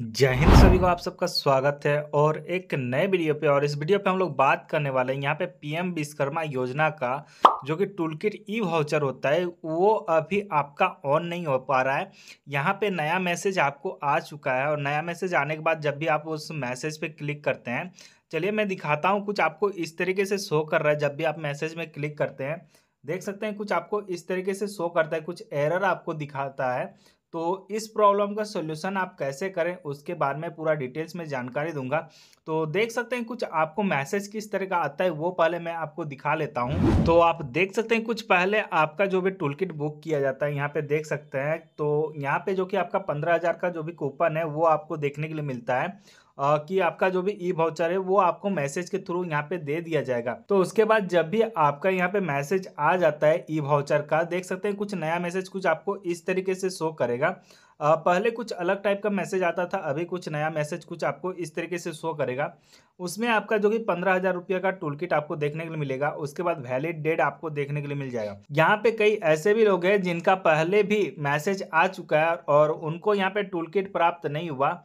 जय हिंद सभी को आप सबका स्वागत है और एक नए वीडियो पे और इस वीडियो पे हम लोग बात करने वाले हैं यहाँ पे पीएम विश्वकर्मा योजना का जो कि टूलकिट ई वाउचर होता है वो अभी आपका ऑन नहीं हो पा रहा है यहाँ पे नया मैसेज आपको आ चुका है और नया मैसेज आने के बाद जब भी आप उस मैसेज पे क्लिक करते हैं चलिए मैं दिखाता हूँ कुछ आपको इस तरीके से शो कर रहा है जब भी आप मैसेज में क्लिक करते हैं देख सकते हैं कुछ आपको इस तरीके से शो करता है कुछ एरर आपको दिखाता है तो इस प्रॉब्लम का सोल्यूशन आप कैसे करें उसके बारे में पूरा डिटेल्स में जानकारी दूंगा तो देख सकते हैं कुछ आपको मैसेज किस तरह का आता है वो पहले मैं आपको दिखा लेता हूं तो आप देख सकते हैं कुछ पहले आपका जो भी टूल किट बुक किया जाता है यहाँ पे देख सकते हैं तो यहाँ पे जो कि आपका पंद्रह का जो भी कूपन है वो आपको देखने के लिए मिलता है कि आपका जो भी ई वाउचर है वो आपको मैसेज के थ्रू यहाँ पे दे दिया जाएगा तो उसके बाद जब भी आपका यहाँ पे मैसेज आ जाता है ई वाउचर का देख सकते हैं कुछ नया मैसेज कुछ आपको इस तरीके से शो करेगा पहले कुछ अलग टाइप का मैसेज आता था अभी कुछ नया मैसेज कुछ आपको इस तरीके से शो करेगा उसमें आपका जो कि पंद्रह हज़ार रुपये का टूल किट आपको देखने के लिए मिलेगा उसके बाद वैलिड डेट आपको देखने के लिए मिल जाएगा यहाँ पे कई ऐसे भी लोग हैं जिनका पहले भी मैसेज आ चुका है और उनको यहाँ पे टूल किट प्राप्त नहीं हुआ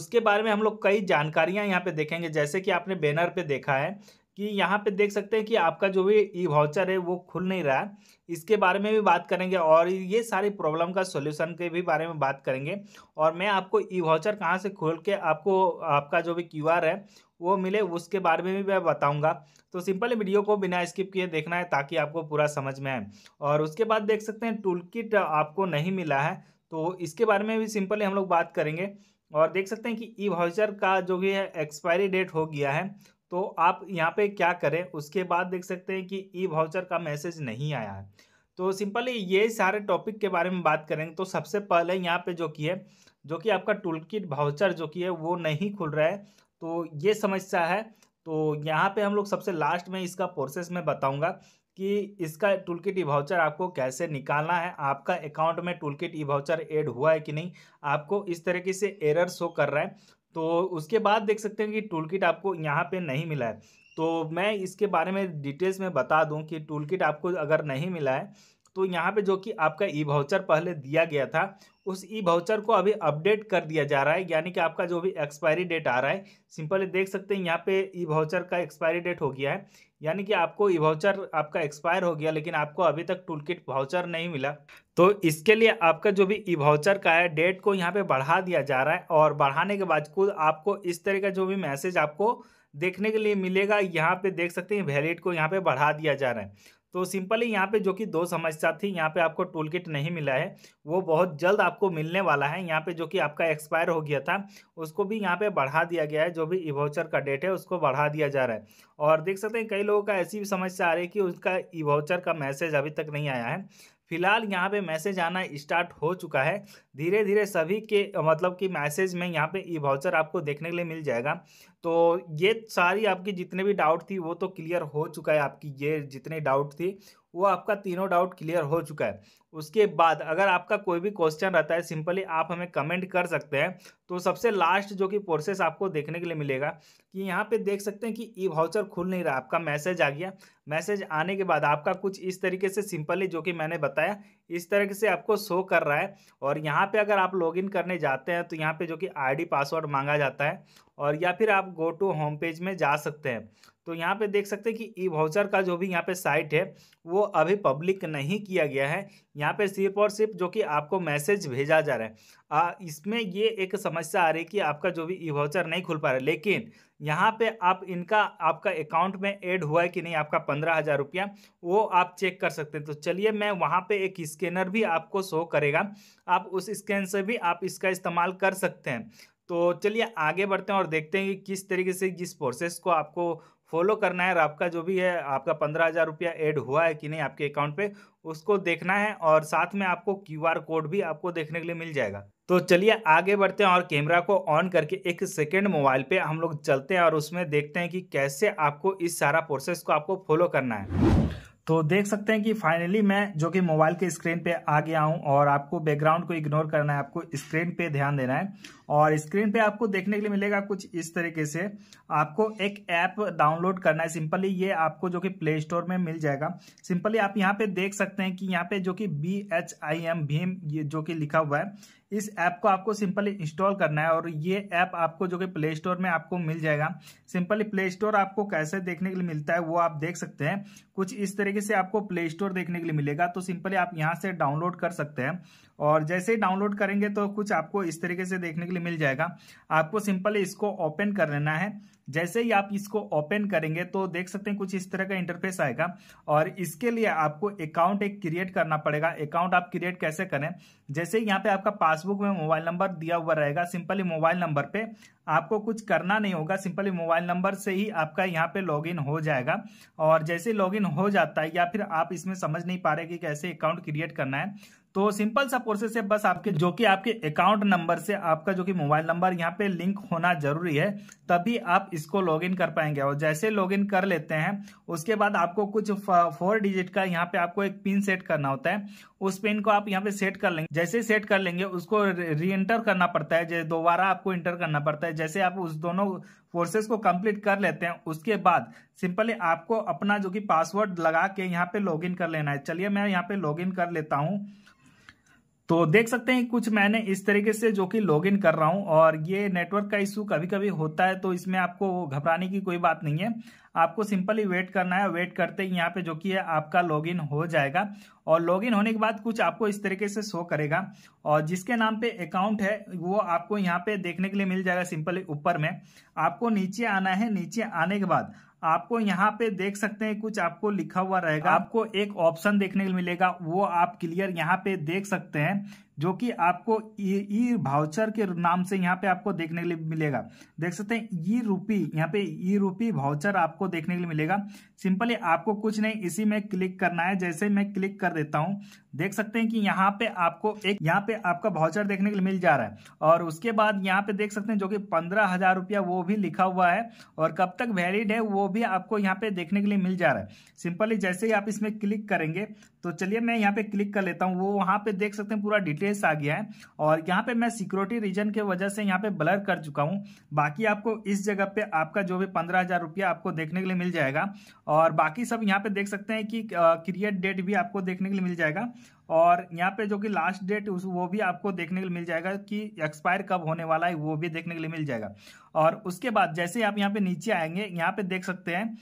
उसके बारे में हम लोग कई जानकारियाँ यहाँ पे देखेंगे जैसे कि आपने बैनर पर देखा है कि यहाँ पे देख सकते हैं कि आपका जो भी ई वाउचर है वो खुल नहीं रहा है इसके बारे में भी बात करेंगे और ये सारी प्रॉब्लम का सोल्यूशन के भी बारे में बात करेंगे और मैं आपको ई वाउचर कहाँ से खोल के आपको आपका जो भी क्यू है वो मिले उसके बारे में भी मैं बताऊंगा तो सिंपल वीडियो को बिना स्किप किए देखना है ताकि आपको पूरा समझ में आए और उसके बाद देख सकते हैं टूल किट आपको नहीं मिला है तो इसके बारे में भी सिंपली हम लोग बात करेंगे और देख सकते हैं कि ई वाउचर का जो भी है एक्सपायरी डेट हो गया है तो आप यहाँ पे क्या करें उसके बाद देख सकते हैं कि ई वाउचर का मैसेज नहीं आया है तो सिंपली ये सारे टॉपिक के बारे में बात करेंगे तो सबसे पहले यहाँ पे जो कि है जो कि आपका टूल किट भाउचर जो कि है वो नहीं खुल रहा है तो ये समस्या है तो यहाँ पे हम लोग सबसे लास्ट में इसका प्रोसेस में बताऊँगा कि इसका टूल किट ई वाउचर आपको कैसे निकालना है आपका अकाउंट में tool kit e voucher add हुआ है कि नहीं आपको इस तरीके से एरर शो कर रहा है तो उसके बाद देख सकते हैं कि टूल किट आपको यहाँ पे नहीं मिला है तो मैं इसके बारे में डिटेल्स में बता दूं कि टूल किट आपको अगर नहीं मिला है तो यहाँ पे जो कि आपका ई वाउचर पहले दिया गया था उस ई वाउचर को अभी अपडेट कर दिया जा रहा है यानी कि आपका जो भी एक्सपायरी डेट आ रहा है सिंपली देख सकते हैं यहाँ पे ई वाउचर का एक्सपायरी डेट हो गया है यानी कि आपको ई वाउचर आपका एक्सपायर हो गया लेकिन आपको अभी तक टूल किट भाउचर नहीं मिला तो इसके लिए आपका जो भी ई वाउचर का है डेट को यहाँ पर बढ़ा दिया जा रहा है और बढ़ाने के बाद खुद आपको इस तरह का जो भी मैसेज आपको देखने के लिए मिलेगा यहाँ पे देख सकते हैं वैलिड को यहाँ पे बढ़ा दिया जा रहा है तो सिंपली यहाँ पे जो कि दो समस्या थी यहाँ पे आपको टूल किट नहीं मिला है वो बहुत जल्द आपको मिलने वाला है यहाँ पे जो कि आपका एक्सपायर हो गया था उसको भी यहाँ पे बढ़ा दिया गया है जो भी ईवाउचर का डेट है उसको बढ़ा दिया जा रहा है और देख सकते हैं कई लोगों का ऐसी भी समस्या आ रही है कि उसका ईवाउचर का मैसेज अभी तक नहीं आया है फिलहाल यहाँ पे मैसेज आना स्टार्ट हो चुका है धीरे धीरे सभी के मतलब कि मैसेज में यहाँ पे ई वाउचर आपको देखने के लिए मिल जाएगा तो ये सारी आपकी जितने भी डाउट थी वो तो क्लियर हो चुका है आपकी ये जितने डाउट थी वो आपका तीनों डाउट क्लियर हो चुका है उसके बाद अगर आपका कोई भी क्वेश्चन रहता है सिंपली आप हमें कमेंट कर सकते हैं तो सबसे लास्ट जो कि प्रोसेस आपको देखने के लिए मिलेगा कि यहाँ पे देख सकते हैं कि ई वाउचर खुल नहीं रहा आपका मैसेज आ गया मैसेज आने के बाद आपका कुछ इस तरीके से सिंपली जो कि मैंने बताया इस तरीके से आपको शो कर रहा है और यहाँ पर अगर आप लॉग करने जाते हैं तो यहाँ पर जो कि आई पासवर्ड मांगा जाता है और या फिर आप गो टू होम पेज में जा सकते हैं तो यहाँ पे देख सकते हैं कि ई वाउचर का जो भी यहाँ पे साइट है वो अभी पब्लिक नहीं किया गया है यहाँ पे सिर्फ और सिर्फ जो कि आपको मैसेज भेजा जा रहा है इसमें ये एक समस्या आ रही है कि आपका जो भी ई वाउचर नहीं खुल पा रहा है लेकिन यहाँ पे आप इनका आपका अकाउंट में ऐड हुआ है कि नहीं आपका पंद्रह हज़ार रुपया वो आप चेक कर सकते हैं तो चलिए मैं वहाँ पे एक स्कैनर भी आपको शो करेगा आप उस स्कैन से भी आप इसका इस्तेमाल कर सकते हैं तो चलिए आगे बढ़ते हैं और देखते हैं कि किस तरीके से जिस प्रोसेस को आपको फॉलो करना है और आपका जो भी है आपका पंद्रह हज़ार रुपया एड हुआ है कि नहीं आपके अकाउंट पे उसको देखना है और साथ में आपको क्यू आर कोड भी आपको देखने के लिए मिल जाएगा तो चलिए आगे बढ़ते हैं और कैमरा को ऑन करके एक सेकेंड मोबाइल पे हम लोग चलते हैं और उसमें देखते हैं कि कैसे आपको इस सारा प्रोसेस को आपको फॉलो करना है तो देख सकते हैं कि फाइनली मैं जो कि मोबाइल के स्क्रीन पे आ गया हूं और आपको बैकग्राउंड को इग्नोर करना है आपको स्क्रीन पे ध्यान देना है और स्क्रीन पे आपको देखने के लिए मिलेगा कुछ इस तरीके से आपको एक ऐप डाउनलोड करना है सिंपली ये आपको जो कि प्ले स्टोर में मिल जाएगा सिंपली आप यहाँ पे देख सकते हैं कि यहाँ पे जो कि बी एच आई एम भीम ये जो कि लिखा हुआ है इस ऐप को आपको सिंपली इंस्टॉल करना है और ये ऐप आपको जो कि प्ले स्टोर में आपको मिल जाएगा सिंपली प्ले स्टोर आपको कैसे देखने के लिए मिलता है वो आप देख सकते हैं कुछ इस तरीके से आपको प्ले स्टोर देखने के लिए मिलेगा तो सिंपली आप यहाँ से डाउनलोड कर सकते हैं और जैसे ही डाउनलोड करेंगे तो कुछ आपको इस तरीके से देखने के लिए मिल जाएगा आपको सिंपली इसको ओपन कर लेना है जैसे ही आप इसको ओपन करेंगे तो देख सकते हैं कुछ इस तरह का इंटरफेस आएगा और इसके लिए आपको अकाउंट एक क्रिएट करना पड़ेगा अकाउंट आप क्रिएट कैसे करें जैसे यहाँ पे आपका पासबुक में मोबाइल नंबर दिया हुआ रहेगा सिंपली मोबाइल नंबर पे आपको कुछ करना नहीं होगा सिंपली मोबाइल नंबर से ही आपका यहाँ पे लॉगिन हो जाएगा और जैसे लॉगिन हो जाता है या फिर आप इसमें समझ नहीं पा रहे कि कैसे अकाउंट क्रिएट करना है तो सिंपल सा प्रोसेस है बस आपके जो कि आपके अकाउंट नंबर से आपका जो कि मोबाइल नंबर यहाँ पे लिंक होना जरूरी है तभी आप इसको लॉगिन कर पाएंगे और जैसे लॉगिन कर लेते हैं उसके बाद आपको कुछ फोर डिजिट का यहाँ पे आपको एक पिन सेट करना होता है उस पिन को आप यहाँ पे सेट कर लेंगे जैसे सेट कर लेंगे उसको री एंटर करना पड़ता है दोबारा आपको इंटर करना पड़ता है जैसे आप उस दोनों कोर्सेज को कंप्लीट कर लेते हैं उसके बाद सिंपली आपको अपना जो कि पासवर्ड लगा के यहाँ पे लॉगिन कर लेना है चलिए मैं यहाँ पे लॉगिन कर लेता हूँ तो देख सकते हैं कुछ मैंने इस तरीके से जो कि लॉगिन कर रहा हूं और ये नेटवर्क का इशू कभी कभी होता है तो इसमें आपको घबराने की कोई बात नहीं है आपको सिंपली वेट करना है वेट करते ही यहाँ पे जो कि है आपका लॉगिन हो जाएगा और लॉगिन होने के बाद कुछ आपको इस तरीके से शो करेगा और जिसके नाम पे अकाउंट है वो आपको यहाँ पे देखने के लिए मिल जाएगा सिंपली ऊपर में आपको नीचे आना है नीचे आने के बाद आपको यहाँ पे देख सकते हैं कुछ आपको लिखा हुआ रहेगा आपको एक ऑप्शन देखने को मिलेगा वो आप क्लियर यहाँ पे देख सकते हैं जो कि आपको ई भाउचर के नाम से यहाँ पे आपको देखने के लिए मिलेगा देख सकते हैं ई रूपी यहाँ पे ई रूपी भाउचर आपको देखने के लिए मिलेगा सिंपली आपको कुछ नहीं इसी में क्लिक करना है जैसे मैं क्लिक कर देता हूँ देख सकते हैं कि यहाँ पे आपको एक यहाँ पे आपका भाउचर देखने के लिए मिल जा रहा है और उसके बाद यहाँ पे देख सकते हैं जो कि पंद्रह हजार रुपया वो भी लिखा हुआ है और कब तक वैलिड है वो भी आपको यहाँ पे देखने के लिए मिल जा रहा है सिंपली जैसे ही आप इसमें क्लिक करेंगे तो चलिए मैं यहाँ पे क्लिक कर लेता हूँ वो वहाँ पे देख सकते हैं पूरा डिटेल्स आ गया है और यहाँ पे मैं सिक्योरिटी रीजन के वजह से यहाँ पे ब्लर कर चुका हूँ बाकी आपको इस जगह पे आपका जो भी पंद्रह हज़ार रुपया आपको देखने के लिए मिल जाएगा और बाकी सब यहाँ पे देख सकते हैं कि क्रिएट डेट भी आपको देखने के लिए मिल जाएगा और यहाँ पे जो कि लास्ट डेट वो भी आपको देखने के लिए मिल जाएगा कि एक्सपायर कब होने वाला है वो भी देखने के लिए मिल जाएगा और उसके बाद जैसे आप यहाँ पे नीचे आएंगे यहाँ पे देख सकते हैं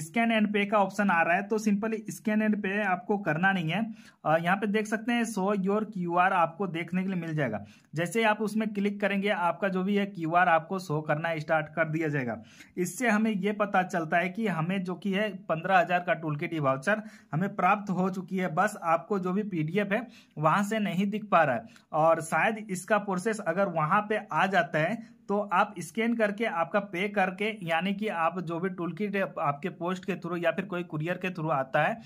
स्कैन एंड पे का ऑप्शन आ रहा है तो सिंपली स्कैन एंड पे आपको करना नहीं है यहाँ पे देख सकते हैं सो योर क्यू आपको देखने के लिए मिल जाएगा जैसे आप उसमें क्लिक करेंगे आपका जो भी है क्यू आपको शो करना स्टार्ट कर दिया जाएगा इससे हमें ये पता चलता है कि हमें जो कि है पंद्रह हजार का टूल किट वाउचर हमें प्राप्त हो चुकी है बस आपको जो भी एफ है वहां से नहीं दिख पा रहा है और शायद इसका प्रोसेस अगर वहां पे आ जाता है तो आप स्कैन करके आपका पे करके यानी कि आप जो भी टूल किट आपके पोस्ट के थ्रू या फिर कोई कुरियर के थ्रू आता है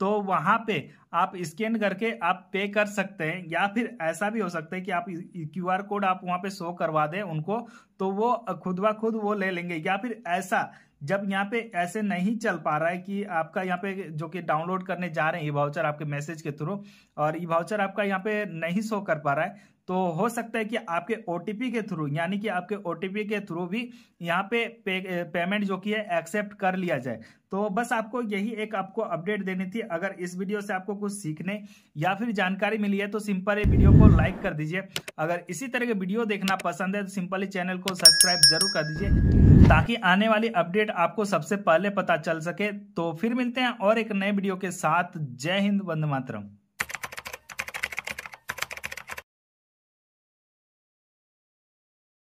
तो वहाँ पे आप स्कैन करके आप पे कर सकते हैं या फिर ऐसा भी हो सकता है कि आप क्यू आर कोड आप वहाँ पे शो करवा दें उनको तो वो खुद ब खुद वो ले लेंगे या फिर ऐसा जब यहाँ पे ऐसे नहीं चल पा रहा है कि आपका यहाँ पे जो कि डाउनलोड करने जा रहे हैं ई वाउचर आपके मैसेज के थ्रू और ई वाउचर आपका यहाँ पे नहीं शो कर पा रहा है तो हो सकता है कि आपके ओ के थ्रू यानी कि आपके ओ के थ्रू भी यहाँ पे, पे पेमेंट जो कि है एक्सेप्ट कर लिया जाए तो बस आपको यही एक आपको अपडेट देनी थी अगर इस वीडियो से आपको कुछ सीखने या फिर जानकारी मिली है तो सिंपल वीडियो को लाइक कर दीजिए अगर इसी तरह के वीडियो देखना पसंद है तो सिंपली चैनल को सब्सक्राइब जरूर कर दीजिए ताकि आने वाली अपडेट आपको सबसे पहले पता चल सके तो फिर मिलते हैं और एक नए वीडियो के साथ जय हिंद वंद मातरम